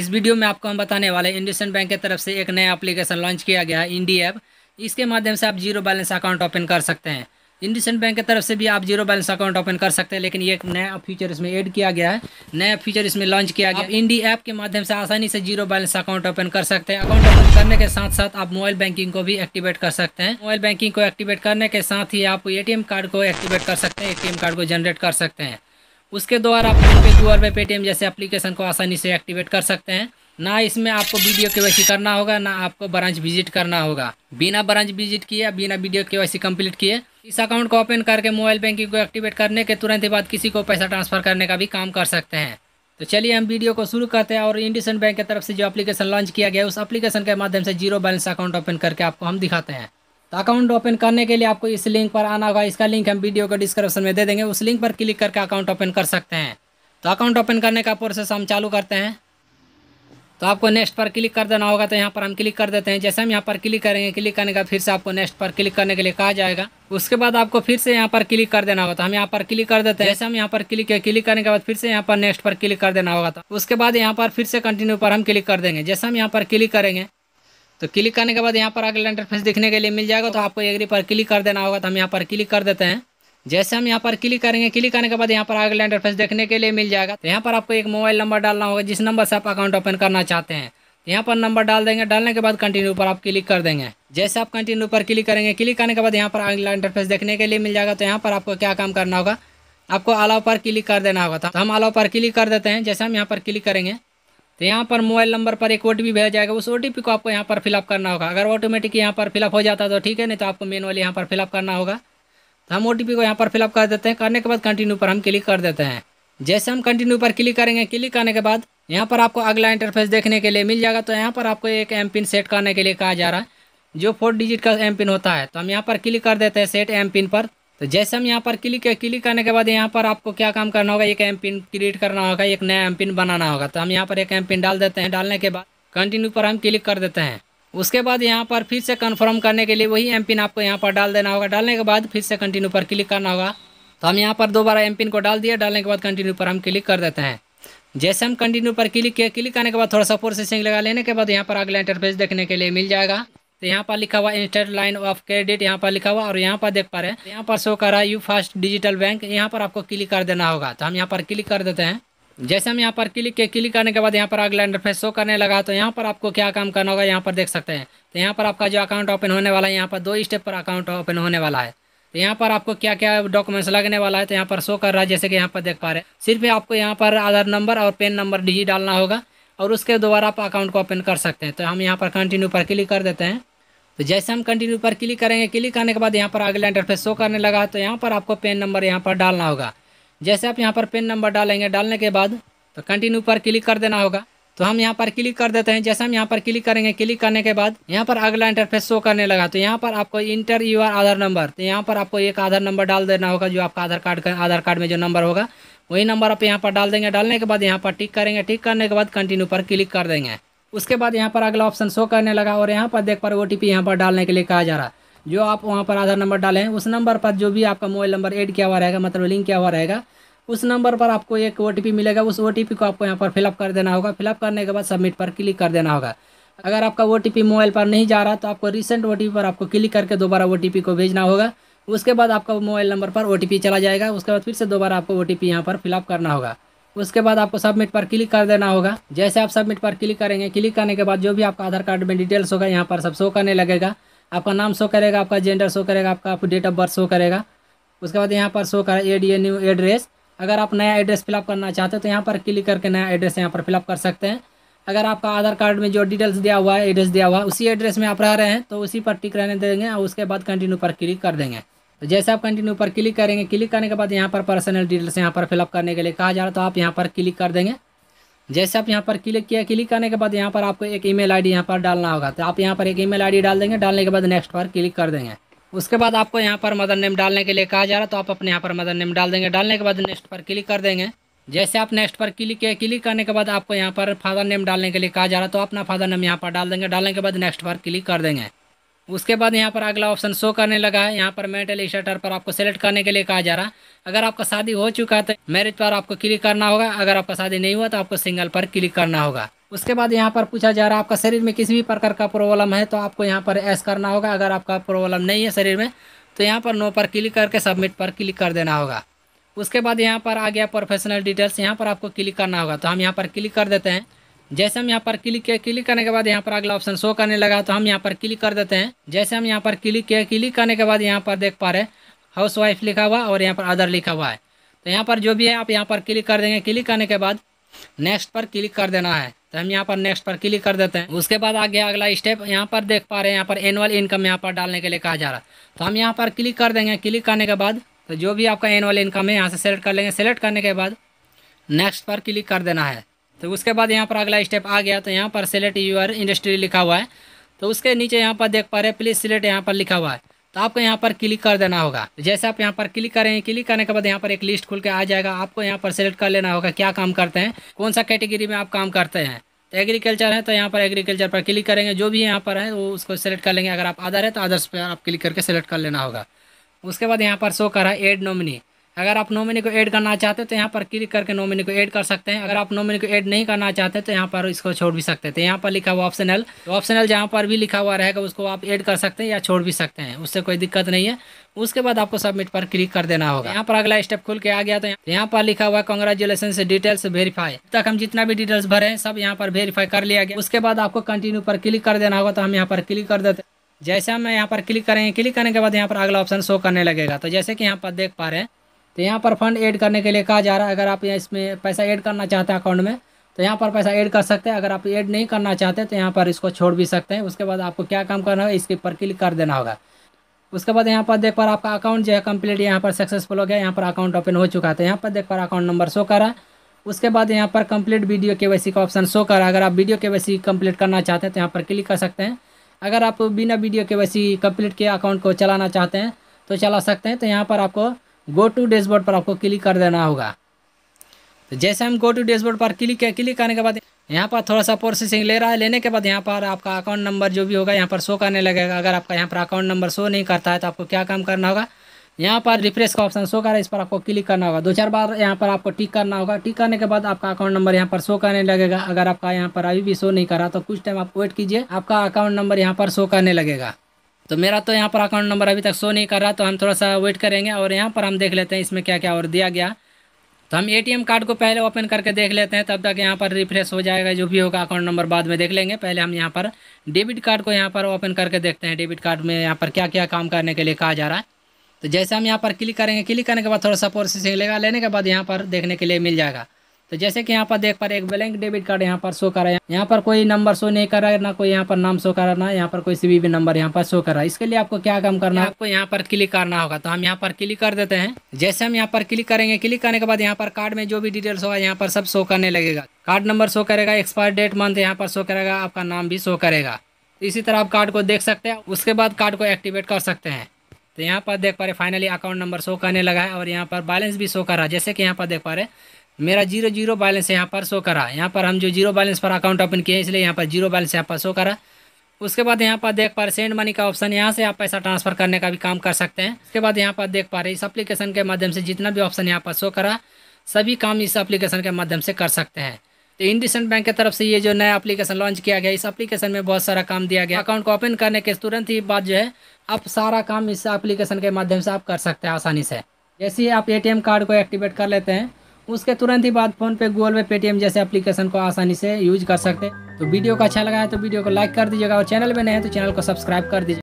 इस वीडियो में आपको हम बताने वाले इंडस्टन बैंक की तरफ से एक नया एप्लीकेशन लॉन्च किया गया है इंडी ऐप इसके माध्यम से आप जीरो बैलेंस अकाउंट ओपन कर सकते हैं इंडियन बैंक की तरफ से भी आप जीरो बैलेंस अकाउंट ओपन कर सकते हैं लेकिन ये एक नया फीचर इसमें ऐड किया गया है नया फीचर इसमें लॉन्च किया गया इंडी ऐप के माध्यम से आसानी से जीरो बैलेंस अकाउंट ओपन कर सकते हैं अकाउंट ओपन करने के साथ साथ आप मोबाइल बैंकिंग को भी एक्टिवेट कर सकते हैं मोबाइल बैंकिंग को एक्टिवेट करने के साथ ही आप ए कार्ड को एक्टिवेट कर सकते हैं ए कार्ड को जनरेट कर सकते हैं उसके द्वारा आप फोन पे गूगल पे पेटीएम जैसे एप्लीकेशन को आसानी से एक्टिवेट कर सकते हैं ना इसमें आपको वीडियो के वैसी करना होगा ना आपको ब्रांच विजिट करना होगा बिना ब्रांच विजिट किए बिना वीडियो के वैसी कम्प्लीट किए इस अकाउंट को ओपन करके मोबाइल बैंकिंग को एक्टिवेट करने के तुरंत ही बाद किसी को पैसा ट्रांसफर करने का भी काम कर सकते हैं तो चलिए हम वीडियो को शुरू करते हैं और इंडियन बैंक की तरफ से जो एप्लीकेशन लॉन्च किया गया उस एप्लीकेशन के माध्यम से जीरो बैलेंस अकाउंट ओपन करके आपको हम दिखाते हैं तो अकाउंट ओपन करने के लिए आपको इस लिंक पर आना होगा इसका लिंक हम वीडियो को डिस्क्रिप्शन में दे देंगे उस लिंक पर क्लिक करके अकाउंट ओपन कर सकते हैं तो अकाउंट ओपन करने का प्रोसेस हम चालू करते हैं तो आपको नेक्स्ट पर क्लिक कर देना होगा तो यहाँ पर हम क्लिक कर देते हैं जैसे हम यहाँ पर क्लिक करेंगे क्लिक करने का फिर से आपको नेक्स्ट पर क्लिक करने के लिए कहा जाएगा उसके बाद आपको फिर से यहाँ पर क्लिक कर देना होगा तो हम यहाँ पर क्लिक कर देते हैं जैसे हम यहाँ पर क्लिक क्लिक करने के बाद फिर से यहाँ पर नेक्स्ट पर क्लिक कर देना होगा तो उसके बाद यहाँ पर फिर से कंटिन्यू पर हम क्लिक कर देंगे जैसे हम यहाँ पर क्लिक करेंगे तो क्लिक करने के बाद यहाँ पर अगला इंटरफेस दिखने के लिए मिल जाएगा तो आपको एग्री पर क्लिक कर देना होगा तो हम यहाँ पर क्लिक कर देते हैं जैसे हम यहाँ पर क्लिक करेंगे क्लिक करने के बाद यहाँ पर अगला इंटरफेस देखने के लिए मिल जाएगा तो यहाँ पर आपको एक मोबाइल नंबर डालना होगा जिस नंबर से आप अकाउंट ओपन करना चाहते हैं तो यहाँ पर नंबर डाल देंगे डालने के बाद कंटिन्यू पर आप क्लिक कर देंगे जैसे आप कंटिन्यू पर क्लिक करेंगे क्लिक करने के बाद यहाँ पर अगला इंटरफेस देखने के लिए मिल जाएगा तो यहाँ पर आपको क्या काम करना होगा आपको अलाव पर क्लिक कर देना होगा तो हम अलाव पर क्लिक कर देते हैं जैसे हम यहाँ पर क्लिक करेंगे तो यहाँ पर मोबाइल नंबर पर एक ओ भेजा जाएगा उस ओ को आपको यहाँ पर फिलअप करना होगा अगर ऑटोमेटिक यहाँ पर फिलअप हो जाता है तो ठीक है नहीं तो आपको मेन वाली यहाँ पर फिलअप करना होगा तो हम ओ को यहाँ पर फिलअप कर देते हैं करने के बाद कंटिन्यू पर हम क्लिक कर देते हैं जैसे हम कंटिन्यू पर क्लिक करेंगे क्लिक करने के बाद यहाँ पर आपको अगला इंटरफेस देखने के लिए मिल जाएगा तो यहाँ पर आपको एक एम पिन सेट करने के लिए कहा जा रहा है जो फोर डिजिट का एम पिन होता है तो हम यहाँ पर क्लिक कर देते हैं सेट एम पिन पर तो जैसे हम यहाँ पर क्लिक क्लिक करने के बाद यहाँ पर आपको क्या काम करना होगा एक एम पिन क्रिएट करना होगा एक नया एम पिन बनाना होगा तो हम यहाँ पर एक एम पिन डाल देते हैं डालने के बाद कंटिन्यू पर हम क्लिक कर देते हैं उसके बाद यहाँ पर फिर से कन्फर्म करने के लिए वही एम पिन आपको यहाँ पर डाल देना होगा डालने के बाद फिर से कंटिन्यू पर क्लिक करना होगा तो हम यहाँ पर दोबारा एम पिन को डाल दिया डालने के बाद कंटिन्यू पर हम क्लिक कर देते हैं जैसे हम कंटिन्यू पर क्लिक किया क्लिक करने के बाद थोड़ा सा प्रोसेसिंग लगा लेने के बाद यहाँ पर अगला इंटरफेस देखने के लिए मिल जाएगा तो यहाँ पर लिखा हुआ इंस्टेंट लाइन ऑफ क्रेडिट यहाँ पर लिखा हुआ और यहाँ पर देख पा रहे हैं यहाँ पर शो कर रहा है यू फास्ट डिजिटल बैंक यहाँ पर आपको क्लिक कर देना होगा तो हम यहाँ पर क्लिक कर देते हैं जैसे हम यहाँ पर क्लिक के क्लिक करने के बाद यहाँ पर अगला इंटरफेस शो करने लगा तो यहाँ पर आपको क्या काम करना होगा यहाँ पर देख सकते हैं तो यहाँ पर आपका जो अकाउंट ओपन होने वाला है यहाँ पर दो स्टेप पर अकाउंट ओपन होने वाला है तो यहाँ पर आपको क्या क्या डॉक्यूमेंट्स लगने वाला है तो यहाँ पर शो कर रहा है जैसे कि यहाँ पर देख पा रहे हैं सिर्फ आपको यहाँ पर आधार नंबर और पेन नंबर डिजिट डालना होगा और उसके दोबारा आप अकाउंट को ओपन कर सकते हैं तो हम यहाँ पर कंटिन्यू पर क्लिक कर देते हैं तो जैसे हम कंटिन्यू पर क्लिक करेंगे क्लिक करने के बाद यहाँ पर अगला इंटरफेस शो करने लगा तो यहाँ पर आपको पेन नंबर यहाँ पर डालना होगा जैसे आप यहाँ पर पेन नंबर डालेंगे डालने के बाद तो कंटिन्यू पर क्लिक कर देना होगा तो हम यहाँ पर क्लिक कर देते हैं जैसे हम यहाँ पर क्लिक करेंगे क्लिक करने के बाद यहाँ पर अगला इंटरफेस शो करने लगा तो यहाँ पर आपको इंटर यूआर आधार नंबर तो यहाँ पर आपको एक आधार नंबर डाल देना होगा जो आपका आधार कार्ड का आधार कार्ड में जो नंबर होगा वही नंबर आप यहाँ पर डाल देंगे डालने के बाद यहाँ पर टिक करेंगे टिक करने के बाद कंटिन्यू पर क्लिक कर देंगे उसके बाद यहाँ पर अगला ऑप्शन शो करने लगा और यहाँ पर देख पर ओ टी पी यहाँ पर डालने के लिए कहा जा रहा है जो आप वहाँ पर आधार नंबर डालें उस नंबर पर जो भी आपका मोबाइल नंबर ऐड किया हुआ रहेगा मतलब लिंक किया हुआ रहेगा उस नंबर पर आपको एक ओ मिलेगा उस ओ को आपको यहाँ पर फिलअप कर देना होगा फिलअप करने के बाद सबमिट पर क्लिक कर देना होगा अगर आपका ओ मोबाइल पर नहीं जा रहा तो आपको रिसेंट ओ पर आपको क्लिक करके दोबारा ओ को भेजना होगा उसके बाद आपका मोबाइल नंबर पर ओ चला जाएगा उसके बाद फिर से दोबारा आपको ओ टी यहाँ पर फिलअप करना होगा उसके बाद आपको सबमिट पर क्लिक कर देना होगा जैसे आप सबमिट पर क्लिक करेंगे क्लिक करने के बाद जो भी आपका आधार कार्ड में डिटेल्स होगा यहाँ पर सब शो करने लगेगा आपका नाम शो करेगा आपका जेंडर शो करेगा आपका डेट ऑफ बर्थ शो करेगा उसके बाद यहाँ पर show a add a new address अगर आप नया एड्रेस फिलअप करना चाहते हो तो यहाँ पर क्लिक करके नया एड्रेस यहाँ पर फिलअप कर सकते हैं अगर आपका आधार कार्ड में जो डिटेल्स दिया हुआ है एड्रेस दिया हुआ है उसी एड्रेस में आप रह रहे हैं तो उसी पर टिक रहने देंगे और उसके बाद कंटिन्यू पर क्लिक कर देंगे तो जैसे आप कंटिन्यू पर क्लिक करेंगे क्लिक करने के बाद यहाँ पर पर्सनल डिटेल्स यहाँ पर फिलअप करने के लिए कहा जा रहा तो आप यहाँ पर क्लिक कर देंगे जैसे आप यहाँ पर क्लिक किया क्लिक करने के बाद यहाँ पर आपको एक ईमेल आईडी यहाँ पर डालना होगा तो आप यहाँ पर एक ईमेल आईडी डाल देंगे डालने के बाद नेक्स्ट पर क्लिक कर देंगे उसके बाद आपको यहाँ पर मदर नेम डालने के लिए कहा जा रहा तो आप अपने यहाँ पर मदर नेम डाल देंगे डालने के बाद नेक्स्ट पर क्लिक कर देंगे जैसे आप नेक्स्ट पर क्लिक किया क्लिक करने के बाद आपको यहाँ पर फादर नेम डालने के लिए कहा जा रहा तो अपना फादर नेम यहाँ पर डाल देंगे डालने के बाद नेक्स्ट पर क्लिक कर देंगे उसके बाद यहाँ पर अगला ऑप्शन शो करने लगा है यहाँ पर मेटल स्टेटर पर आपको सेलेक्ट करने के लिए कहा जा रहा है अगर आपका शादी हो चुका है तो मैरिज पर आपको क्लिक करना होगा अगर आपका शादी नहीं हुआ तो आपको सिंगल पर क्लिक करना होगा उसके बाद यहाँ पर पूछा जा रहा है आपका शरीर में किसी भी प्रकार का प्रॉब्लम है तो आपको यहाँ पर एस करना होगा अगर आपका प्रॉब्लम नहीं है शरीर में तो यहाँ पर नो पर क्लिक करके सबमिट पर क्लिक कर देना होगा उसके बाद यहाँ पर आ गया प्रोफेशनल डिटेल्स यहाँ पर आपको क्लिक करना होगा तो हम यहाँ पर क्लिक कर देते हैं जैसे हम यहाँ पर क्लिक किया क्लिक करने के बाद यहाँ पर अगला ऑप्शन शो करने लगा तो हम यहाँ पर क्लिक कर देते हैं जैसे हम यहाँ पर क्लिक किया क्लिक करने के बाद यहाँ पर देख पा रहे हाउस वाइफ लिखा हुआ और यहाँ पर अदर लिखा हुआ है तो यहाँ पर जो भी है आप यहाँ पर क्लिक कर देंगे क्लिक करने के बाद नेक्स्ट पर क्लिक कर देना है तो हम यहाँ पर नेक्स्ट पर क्लिक कर देते हैं उसके बाद आगे अगला स्टेप यहाँ पर देख पा रहे हैं यहाँ पर एनुअल इनकम यहाँ पर डालने के लिए कहा जा रहा है तो हम यहाँ पर क्लिक कर देंगे क्लिक करने के बाद तो जो भी आपका एनुअल इनकम है यहाँ से सेलेक्ट कर लेंगे सेलेक्ट करने के बाद नेक्स्ट पर क्लिक कर देना है तो उसके बाद यहाँ पर अगला स्टेप आ गया तो यहाँ पर सिलेक्ट यूर इंडस्ट्री लिखा हुआ है तो उसके नीचे यहाँ पर देख पा रहे प्लीज़ सिलेक्ट यहाँ पर लिखा हुआ है तो आपको यहाँ पर क्लिक कर देना होगा जैसे आप यहाँ पर क्लिक करेंगे क्लिक करने के बाद यहाँ पर एक लिस्ट खुल के आ जाएगा आपको यहाँ पर सेलेक्ट कर लेना होगा क्या काम करते हैं कौन सा कैटेगरी में आप काम करते हैं तो एग्रीकल्चर है तो यहाँ पर एग्रीकल्चर पर क्लिक करेंगे जो भी यहाँ पर है वो उसको सेलेक्ट कर लेंगे अगर आप आधार है तो आधार पर आप क्लिक करके सेलेक्ट कर लेना होगा उसके बाद यहाँ पर शो करा एड नॉमिनी अगर आप नॉमिनी को ऐड करना चाहते हैं तो यहाँ पर क्लिक करके नॉमिनी को ऐड कर सकते हैं अगर आप नॉमिनी को ऐड नहीं करना चाहते तो यहाँ पर इसको छोड़ भी सकते हैं तो यहाँ पर लिखा हुआ ऑप्शनल तो ऑप्शनल जहाँ पर भी लिखा हुआ रहेगा उसको आप ऐड कर सकते हैं या छोड़ भी सकते हैं उससे कोई दिक्कत नहीं है उसके बाद आपको सबमिट पर क्लिक कर देना होगा यहाँ पर अगला स्टेप खुल के आ गया तो यहाँ पर लिखा हुआ कॉन्ग्रेचुलेसन से डिटेल्स वेरीफाई तक हम जितना भी डिटेल्स भरे हैं सब यहाँ पर वेरीफाई कर लिया गया उसके बाद आपको कंटिन्यू पर क्लिक कर देना होगा तो हम यहाँ पर क्लिक कर देते जैसे हम यहाँ पर क्लिक करेंगे क्लिक करने के बाद यहाँ पर अगला ऑप्शन शो करने लगेगा तो जैसे कि यहाँ पर देख पा रहे हैं तो यहाँ पर फंड ऐड करने के लिए कहा जा रहा है अगर आप इसमें पैसा ऐड करना चाहते हैं अकाउंट में तो यहाँ पर पैसा ऐड कर सकते हैं अगर आप ऐड नहीं करना चाहते तो यहाँ पर इसको छोड़ भी सकते हैं उसके बाद आपको क्या काम करना होगा इसके ऊपर क्लिक कर देना होगा उसके बाद यहाँ पर देख पर आपका अकाउंट जो है कम्प्लीट यहाँ पर सक्सेसफुल हो गया यहाँ पर अकाउंट ओपन हो चुका था यहाँ पर देख पर अकाउंट नंबर शो करा उसके बाद यहाँ पर कंप्लीट वीडियो के का ऑप्शन शो करा अगर आप वीडियो के कम्प्लीट करना चाहते हैं तो यहाँ पर क्लिक कर सकते हैं अगर आप बिना वीडियो के वैसी कंप्लीट किए अकाउंट को चलाना चाहते हैं तो चला सकते हैं तो यहाँ पर आपको गो टू डैशबोर्ड पर आपको क्लिक कर देना होगा तो जैसे हम गो टू डैशबोर्ड पर क्लिक क्लिक करने के बाद यहाँ पर थोड़ा सा प्रोसेसिंग ले रहा है लेने के बाद यहाँ पर आपका अकाउंट नंबर जो भी होगा यहाँ पर शो करने लगेगा अगर आपका यहाँ पर अकाउंट नंबर शो नहीं करता है तो आपको क्या काम करना होगा यहाँ पर रिफ्रेश का ऑप्शन शो कर रहा है इस पर आपको क्लिक करना होगा दो चार बार यहाँ पर आपको टिक करना होगा टिक करने के बाद आपका अकाउंट नंबर यहाँ पर शो करने लगेगा अगर आपका यहाँ पर अभी भी शो नहीं करा तो कुछ टाइम आप वेट कीजिए आपका अकाउंट नंबर यहाँ पर शो करने लगेगा तो मेरा तो यहाँ पर अकाउंट नंबर अभी तक शो नहीं कर रहा तो हम थोड़ा सा वेट करेंगे और यहाँ पर हम देख लेते हैं इसमें क्या क्या और दिया गया तो हम एटीएम कार्ड को पहले ओपन करके देख लेते हैं तब तक यहाँ पर रिफ्रेश हो जाएगा जो भी होगा अकाउंट नंबर बाद में देख लेंगे पहले हम यहाँ पर डेबिट कार्ड को यहाँ पर ओपन करके देखते हैं डेबिट कार्ड में यहाँ पर क्या क्या काम करने के लिए कहा जा रहा है तो जैसे हम यहाँ पर क्लिक करेंगे क्लिक करने के बाद थोड़ा सा प्रोसेसिंग लेगा लेने के बाद यहाँ पर देखने के लिए मिल जाएगा तो जैसे कि यहाँ पर देख पा रहे एक ब्लैंक डेबिट कार्ड यहाँ पर शो कर रहा है यहाँ पर कोई नंबर शो नहीं कर रहा है ना कोई यहाँ पर नाम शो कर रहा ना यहाँ पर कोई सी भी नंबर यहाँ पर शो कर रहा है इसके लिए आपको क्या काम करना है आपको यहाँ पर क्लिक करना होगा तो हम यहाँ पर क्लिक कर देते हैं जैसे हम यहाँ पर क्लिक करेंगे क्लिक करने के बाद यहाँ पर कार्ड में जो भी डिटेल्स होगा यहाँ पर सब शो करने लगेगा कार्ड नंबर शो करेगा एक्सपायर डेट मंथ यहाँ पर शो करेगा आपका नाम भी शो करेगा इसी तरह आप कार्ड को देख सकते हैं उसके बाद कार्ड को एक्टिवेट कर सकते हैं तो यहाँ पर देख पा रहे फाइनली अकाउंट नंबर शो करने लगा है और यहाँ पर बैलेंस भी शो कर रहा है जैसे कि यहाँ पर देख पा रहे मेरा जीरो जीरो बैलेंस यहाँ पर शो करा यहाँ पर हम जो जीरो बैलेंस पर अकाउंट ओपन किए इसलिए यहाँ पर जीरो बैलेंस यहाँ पर शो करा उसके बाद यहाँ पर देख पा रहे सेंड मनी का ऑप्शन यहाँ से आप पैसा ट्रांसफर करने का भी काम कर सकते हैं उसके बाद यहाँ पर देख पा रहे इस एप्लीकेशन के माध्यम से जितना भी ऑप्शन यहाँ पर शो करा सभी काम इस एप्लीकेशन के माध्यम से कर सकते हैं तो इंडिसेंट बैंक की तरफ से ये जो नया अपलीकेशन लॉन्च किया गया इस एप्लीकेशन में बहुत सारा काम दिया गया अकाउंट को ओपन करने के तुरंत ही बाद जो है आप सारा काम इस एप्लीकेशन के माध्यम से आप कर सकते हैं आसानी से जैसे ही आप एटीएम कार्ड को एक्टिवेट कर लेते हैं उसके तुरंत ही बाद फोन पे गूगल पे पेटीएम जैसे एप्लीकेशन को आसानी से यूज कर सकते हैं तो वीडियो को अच्छा लगा है तो वीडियो को लाइक कर दीजिएगा और चैनल में नए हैं तो चैनल को सब्सक्राइब कर दीजिए